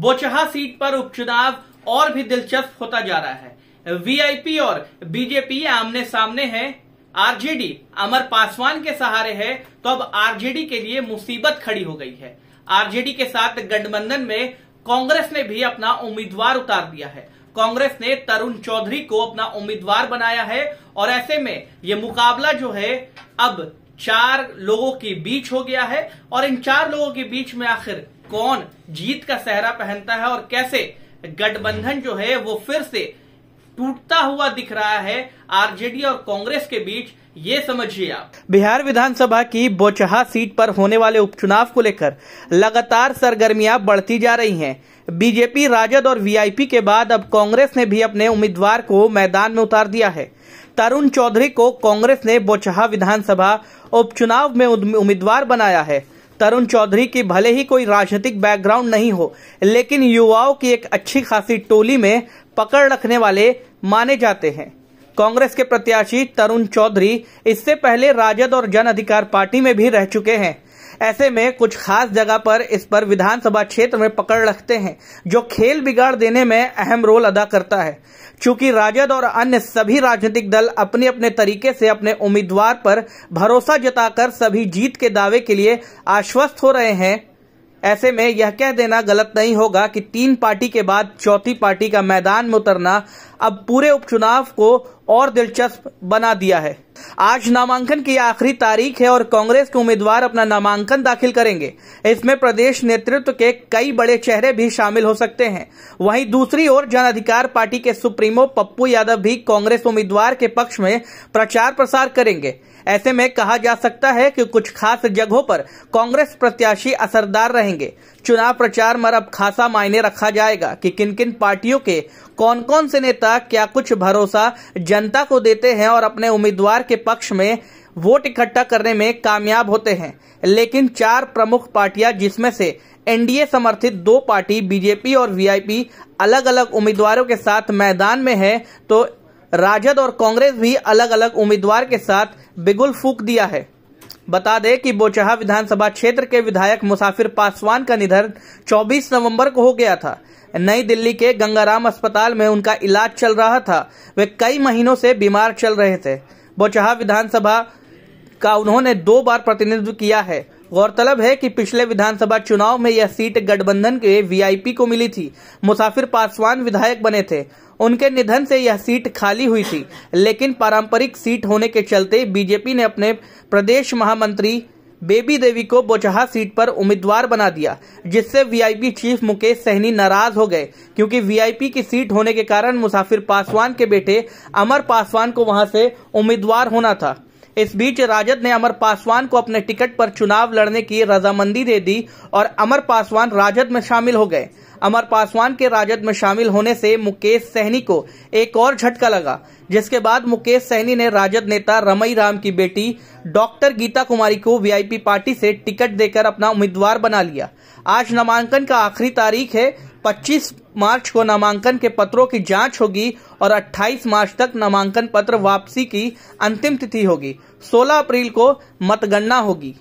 Bochaha seat पर उपचुनाव और भी दिलचस्प होता जा रहा है वीआईपी और बीजेपी आमने सामने है आरजेडी अमर पासवान के सहारे है तो अब आरजेडी के लिए मुसीबत खड़ी हो गई है आरजेडी के साथ गठबंधन में कांग्रेस ने भी अपना उम्मीदवार उतार दिया है कांग्रेस ने तरुण चौधरी को अपना उम्मीदवार बनाया है और ऐसे में ये मुकाबला जो है अब चार लोगों के बीच हो गया है और इन चार लोगों के बीच में आखिर कौन जीत का सहरा पहनता है और कैसे गठबंधन जो है वो फिर से टूटता हुआ दिख रहा है आरजेडी और कांग्रेस के बीच ये समझिए आप बिहार विधानसभा की बोचहा सीट पर होने वाले उपचुनाव को लेकर लगातार सरगर्मियां बढ़ती जा रही हैं बीजेपी राजद और वीआईपी के बाद अब कांग्रेस ने भी अपने उम्मीदवार को मैदान में उतार दिया है तरुण चौधरी को कांग्रेस ने बोचहा विधानसभा उपचुनाव में उम्मीदवार बनाया है तरुण चौधरी की भले ही कोई राजनीतिक बैकग्राउंड नहीं हो लेकिन युवाओं की एक अच्छी खासी टोली में पकड़ रखने वाले माने जाते हैं कांग्रेस के प्रत्याशी तरुण चौधरी इससे पहले राजद और जन अधिकार पार्टी में भी रह चुके हैं ऐसे में कुछ खास जगह पर इस पर विधानसभा क्षेत्र में पकड़ रखते हैं जो खेल बिगाड़ देने में अहम रोल अदा करता है चूंकि राजद और अन्य सभी राजनीतिक दल अपने अपने तरीके से अपने उम्मीदवार पर भरोसा जताकर सभी जीत के दावे के लिए आश्वस्त हो रहे हैं ऐसे में यह कह देना गलत नहीं होगा कि तीन पार्टी के बाद चौथी पार्टी का मैदान में उतरना अब पूरे उपचुनाव को और दिलचस्प बना दिया है आज नामांकन की आखिरी तारीख है और कांग्रेस के उम्मीदवार अपना नामांकन दाखिल करेंगे इसमें प्रदेश नेतृत्व के कई बड़े चेहरे भी शामिल हो सकते हैं वहीं दूसरी ओर जन अधिकार पार्टी के सुप्रीमो पप्पू यादव भी कांग्रेस उम्मीदवार के पक्ष में प्रचार प्रसार करेंगे ऐसे में कहा जा सकता है कि कुछ खास जगहों पर कांग्रेस प्रत्याशी असरदार रहेंगे चुनाव प्रचार में अब खासा मायने रखा जाएगा कि किन किन पार्टियों के कौन कौन से नेता क्या कुछ भरोसा जनता को देते हैं और अपने उम्मीदवार के पक्ष में वोट इकट्ठा करने में कामयाब होते हैं लेकिन चार प्रमुख पार्टियां जिसमें से एनडीए समर्थित दो पार्टी बीजेपी और वीआईपी अलग अलग उम्मीदवारों के साथ मैदान में है तो राजद और कांग्रेस भी अलग अलग उम्मीदवार के साथ बिगुल फूक दिया है बता दें कि बोचहा विधानसभा क्षेत्र के विधायक मुसाफिर पासवान का निधन 24 नवंबर को हो गया था नई दिल्ली के गंगाराम अस्पताल में उनका इलाज चल रहा था वे कई महीनों से बीमार चल रहे थे बोचहा विधानसभा का उन्होंने दो बार प्रतिनिधित्व किया है गौरतलब है कि पिछले विधानसभा चुनाव में यह सीट गठबंधन के वीआईपी को मिली थी मुसाफिर पासवान विधायक बने थे उनके निधन से यह सीट खाली हुई थी लेकिन पारंपरिक सीट होने के चलते बीजेपी ने अपने प्रदेश महामंत्री बेबी देवी को बोचहा सीट पर उम्मीदवार बना दिया जिससे वीआईपी चीफ मुकेश सहनी नाराज हो गए क्योंकि वीआईपी की सीट होने के कारण मुसाफिर पासवान के बेटे अमर पासवान को वहां से उम्मीदवार होना था इस बीच राजद ने अमर पासवान को अपने टिकट पर चुनाव लड़ने की रजामंदी दे दी और अमर पासवान राजद में शामिल हो गए अमर पासवान के राजद में शामिल होने से मुकेश सहनी को एक और झटका लगा जिसके बाद मुकेश सहनी ने राजद नेता रमई राम की बेटी डॉक्टर गीता कुमारी को वीआईपी पार्टी से टिकट देकर अपना उम्मीदवार बना लिया आज नामांकन का आखिरी तारीख है 25 मार्च को नामांकन के पत्रों की जांच होगी और 28 मार्च तक नामांकन पत्र वापसी की अंतिम तिथि होगी 16 अप्रैल को मतगणना होगी